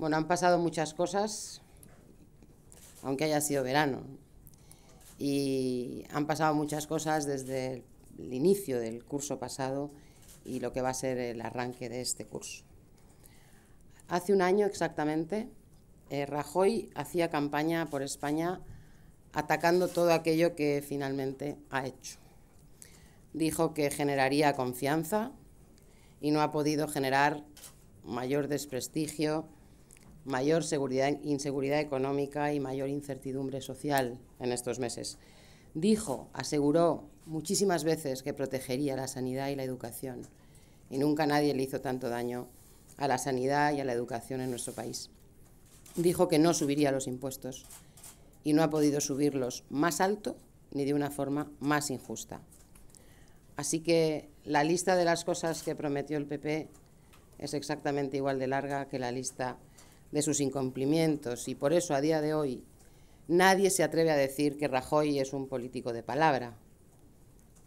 Bueno, han pasado muchas cosas, aunque haya sido verano. Y han pasado muchas cosas desde el inicio del curso pasado y lo que va a ser el arranque de este curso. Hace un año exactamente, eh, Rajoy hacía campaña por España atacando todo aquello que finalmente ha hecho. Dijo que generaría confianza y no ha podido generar mayor desprestigio mayor seguridad, inseguridad económica y mayor incertidumbre social en estos meses. Dijo, aseguró muchísimas veces que protegería la sanidad y la educación, y nunca nadie le hizo tanto daño a la sanidad y a la educación en nuestro país. Dijo que no subiría los impuestos y no ha podido subirlos más alto ni de una forma más injusta. Así que la lista de las cosas que prometió el PP es exactamente igual de larga que la lista de sus incumplimientos y por eso a día de hoy nadie se atreve a decir que Rajoy es un político de palabra.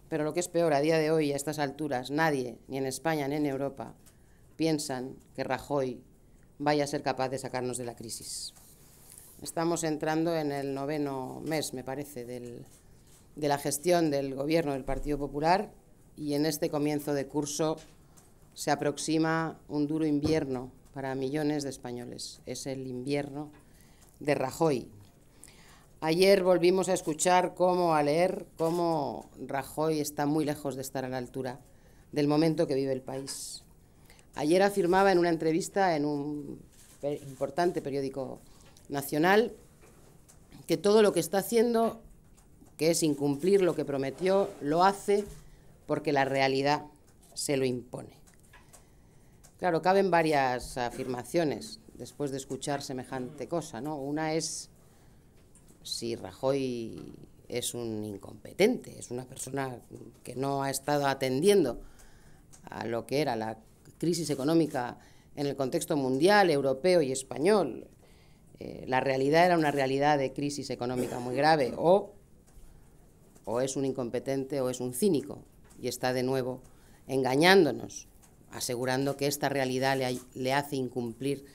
Pero lo que es peor, a día de hoy, a estas alturas, nadie, ni en España ni en Europa, piensan que Rajoy vaya a ser capaz de sacarnos de la crisis. Estamos entrando en el noveno mes, me parece, de la gestión del Gobierno del Partido Popular y en este comienzo de curso se aproxima un duro invierno para millones de españoles. Es el invierno de Rajoy. Ayer volvimos a escuchar cómo, a leer cómo Rajoy está muy lejos de estar a la altura del momento que vive el país. Ayer afirmaba en una entrevista en un importante periódico nacional que todo lo que está haciendo, que es incumplir lo que prometió, lo hace porque la realidad se lo impone. Claro, caben varias afirmaciones después de escuchar semejante cosa, ¿no? Una es si Rajoy es un incompetente, es una persona que no ha estado atendiendo a lo que era la crisis económica en el contexto mundial, europeo y español. Eh, la realidad era una realidad de crisis económica muy grave. O, o es un incompetente o es un cínico y está de nuevo engañándonos asegurando que esta realidad le, hace incumplir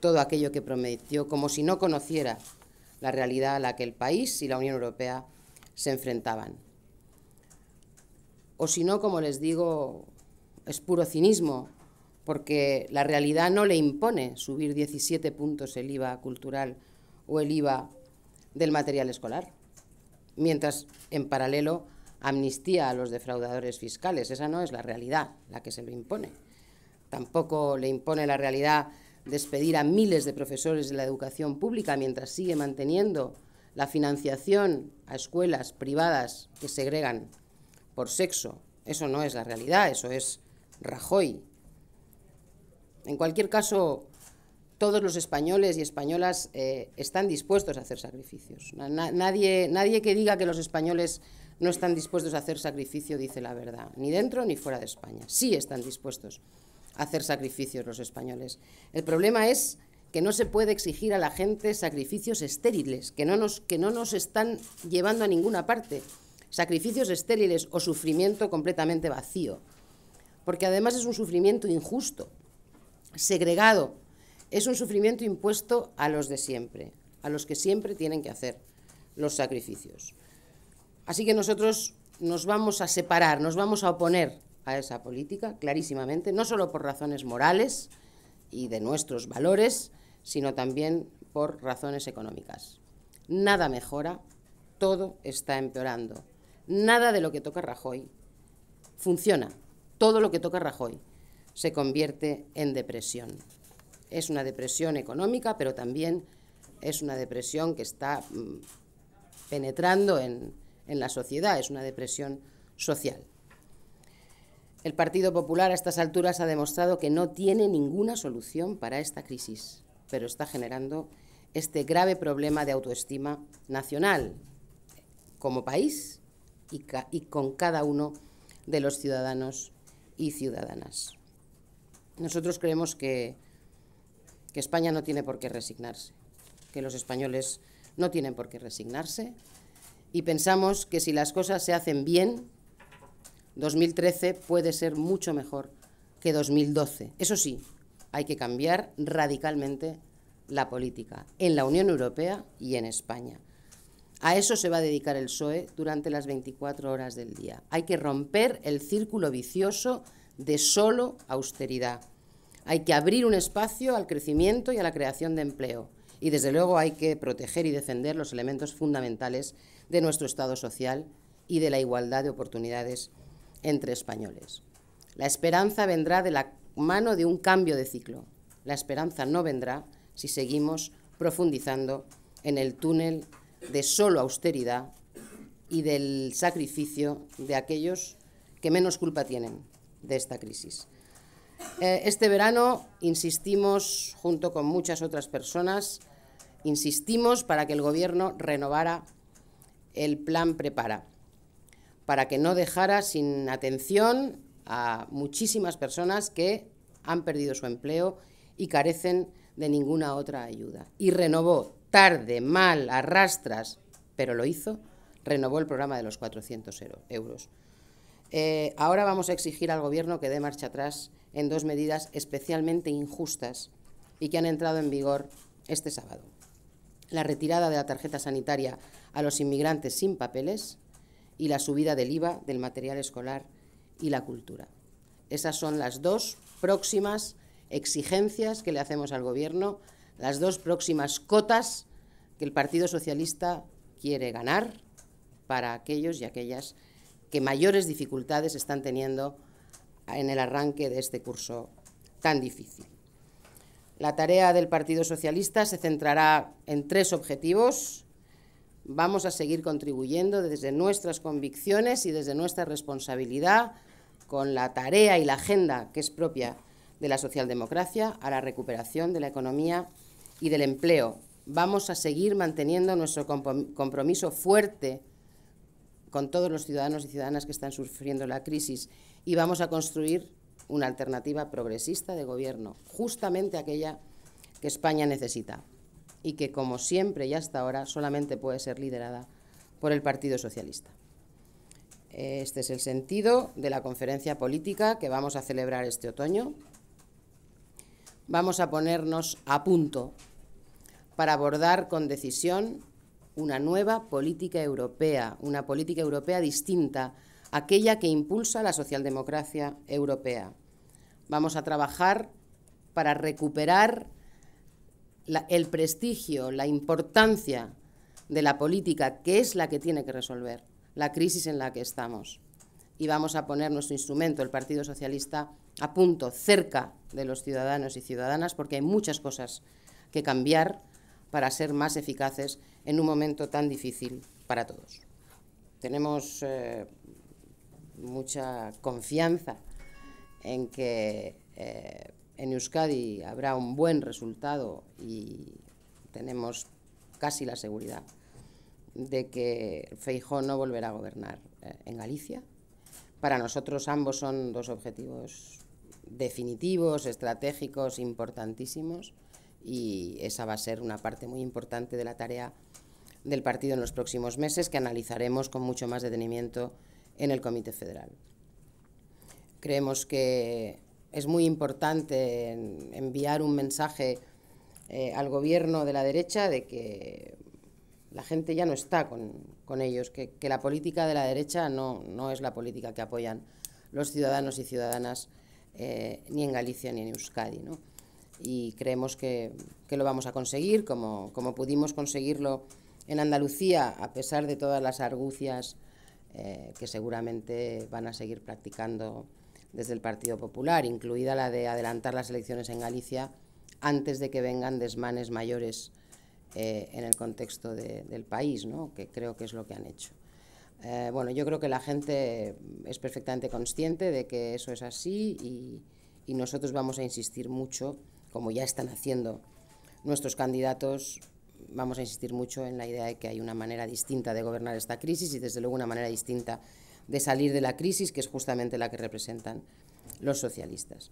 todo aquello que prometió, como si no conociera la realidad a la que el país y la Unión Europea se enfrentaban. O si no, como les digo, es puro cinismo, porque la realidad no le impone subir 17 puntos el IVA cultural o el IVA del material escolar, mientras en paralelo amnistía a los defraudadores fiscales. Esa no es la realidad, la que se lo impone. Tampoco le impone la realidad despedir a miles de profesores de la educación pública mientras sigue manteniendo la financiación a escuelas privadas que segregan por sexo. Eso no es la realidad, eso es Rajoy. En cualquier caso, todos los españoles y españolas eh, están dispuestos a hacer sacrificios. nadie, nadie que diga que los españoles no están dispuestos a hacer sacrificio dice la verdad, ni dentro ni fuera de España. Sí están dispuestos hacer sacrificios los españoles. El problema es que no se puede exigir a la gente sacrificios estériles, que no nos, que no nos están llevando a ninguna parte, sacrificios estériles o sufrimiento completamente vacío, porque además es un sufrimiento injusto, segregado, es un sufrimiento impuesto a los de siempre, a los que siempre tienen que hacer los sacrificios. Así que nosotros nos vamos a separar, nos vamos a oponer a esa política, clarísimamente, no solo por razones morales y de nuestros valores, sino también por razones económicas. Nada mejora, todo está empeorando. Nada de lo que toca Rajoy funciona. Todo lo que toca Rajoy se convierte en depresión. Es una depresión económica, pero también es una depresión que está mm, penetrando en, en la sociedad, es una depresión social. El Partido Popular a estas alturas ha demostrado que no tiene ninguna solución para esta crisis, pero está generando este grave problema de autoestima nacional como país y, con cada uno de los ciudadanos y ciudadanas. Nosotros creemos que España no tiene por qué resignarse, que los españoles no tienen por qué resignarse y pensamos que si las cosas se hacen bien, 2013 puede ser mucho mejor que 2012. Eso sí, hay que cambiar radicalmente la política en la Unión Europea y en España. A eso se va a dedicar el PSOE durante las 24 horas del día. Hay que romper el círculo vicioso de solo austeridad. Hay que abrir un espacio al crecimiento y a la creación de empleo. Y desde luego hay que proteger y defender los elementos fundamentales de nuestro Estado social y de la igualdad de oportunidades entre españoles. La esperanza vendrá de la mano de un cambio de ciclo. La esperanza no vendrá si seguimos profundizando en el túnel de solo austeridad y del sacrificio de aquellos que menos culpa tienen de esta crisis. Eh, este verano insistimos, junto con muchas otras personas, insistimos para que el Gobierno renovara el plan Prepara para que no dejara sin atención a muchísimas personas que han perdido su empleo y carecen de ninguna otra ayuda. Y renovó, tarde, mal, arrastras, pero lo hizo, renovó el programa de los 400 euros. Eh, ahora vamos a exigir al Gobierno que dé marcha atrás en dos medidas especialmente injustas y que han entrado en vigor este sábado. La retirada de la tarjeta sanitaria a los inmigrantes sin papeles y la subida del IVA del material escolar y la cultura. Esas son las dos próximas exigencias que le hacemos al Gobierno, las dos próximas cotas que el Partido Socialista quiere ganar para aquellos y aquellas que mayores dificultades están teniendo en el arranque de este curso tan difícil. La tarea del Partido Socialista se centrará en tres objetivos Vamos a seguir contribuyendo desde nuestras convicciones y desde nuestra responsabilidad con la tarea y la agenda que es propia de la socialdemocracia a la recuperación de la economía y del empleo. Vamos a seguir manteniendo nuestro compromiso fuerte con todos los ciudadanos y ciudadanas que están sufriendo la crisis y vamos a construir una alternativa progresista de gobierno, justamente aquella que España necesita y que, como siempre y hasta ahora, solamente puede ser liderada por el Partido Socialista. Este es el sentido de la conferencia política que vamos a celebrar este otoño. Vamos a ponernos a punto para abordar con decisión una nueva política europea, una política europea distinta, aquella que impulsa la socialdemocracia europea. Vamos a trabajar para recuperar el prestigio, la importancia de la política, que es la que tiene que resolver la crisis en la que estamos. Y vamos a poner nuestro instrumento, el Partido Socialista, a punto, cerca de los ciudadanos y ciudadanas, porque hay muchas cosas que cambiar para ser más eficaces en un momento tan difícil para todos. Tenemos eh, mucha confianza en que eh, en Euskadi habrá un buen resultado y tenemos casi la seguridad de que Feijóo no volverá a gobernar eh, en Galicia. Para nosotros ambos son dos objetivos definitivos, estratégicos, importantísimos y esa va a ser una parte muy importante de la tarea del partido en los próximos meses que analizaremos con mucho más detenimiento en el Comité Federal. Creemos que es muy importante enviar un mensaje eh, al gobierno de la derecha de que la gente ya no está con, ellos, que, que, la política de la derecha no, es la política que apoyan los ciudadanos y ciudadanas eh, ni en Galicia ni en Euskadi. Y creemos que, lo vamos a conseguir, como, pudimos conseguirlo en Andalucía, a pesar de todas las argucias eh, que seguramente van a seguir practicando desde el Partido Popular, incluida la de adelantar las elecciones en Galicia antes de que vengan desmanes mayores eh, en el contexto del país, ¿no? que creo que es lo que han hecho. Eh, bueno, yo creo que la gente es perfectamente consciente de que eso es así y, y nosotros vamos a insistir mucho, como ya están haciendo nuestros candidatos, vamos a insistir mucho en la idea de que hay una manera distinta de gobernar esta crisis y desde luego una manera distinta de salir de la crisis, que es justamente la que representan los socialistas.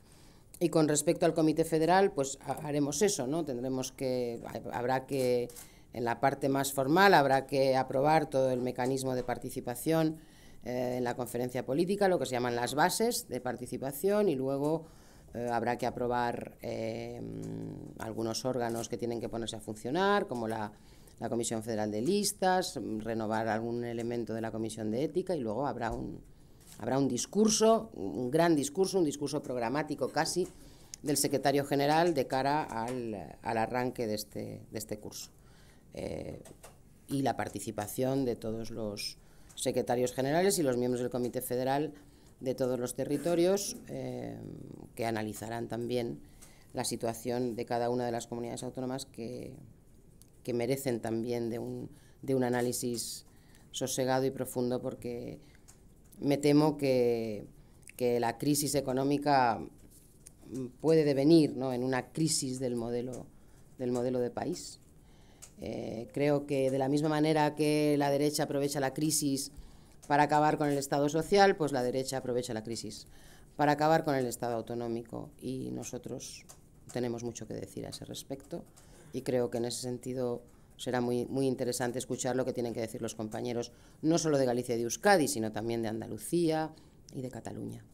Y con respecto al Comité Federal, pues haremos eso, ¿no? Tendremos que, habrá que, en la parte más formal, habrá que aprobar todo el mecanismo de participación eh, en la conferencia política, lo que se llaman las bases de participación, y luego eh, habrá que aprobar eh, algunos órganos que tienen que ponerse a funcionar, como la la Comisión Federal de Listas, renovar algún elemento de la Comisión de Ética y luego habrá un, habrá un discurso, un gran discurso, un discurso programático casi del secretario general de cara al, arranque de este, de este curso. Eh, y la participación de todos los secretarios generales y los miembros del Comité Federal de todos los territorios eh, que analizarán también la situación de cada una de las comunidades autónomas que, que merecen también de un, de un análisis sosegado y profundo porque me temo que, que la crisis económica puede devenir ¿no? en una crisis del modelo, del modelo de país. Eh, creo que de la misma manera que la derecha aprovecha la crisis para acabar con el Estado social, pues la derecha aprovecha la crisis para acabar con el Estado autonómico y nosotros tenemos mucho que decir a ese respecto y creo que en ese sentido será muy, muy interesante escuchar lo que tienen que decir los compañeros, no solo de Galicia y de Euskadi, sino también de Andalucía y de Cataluña.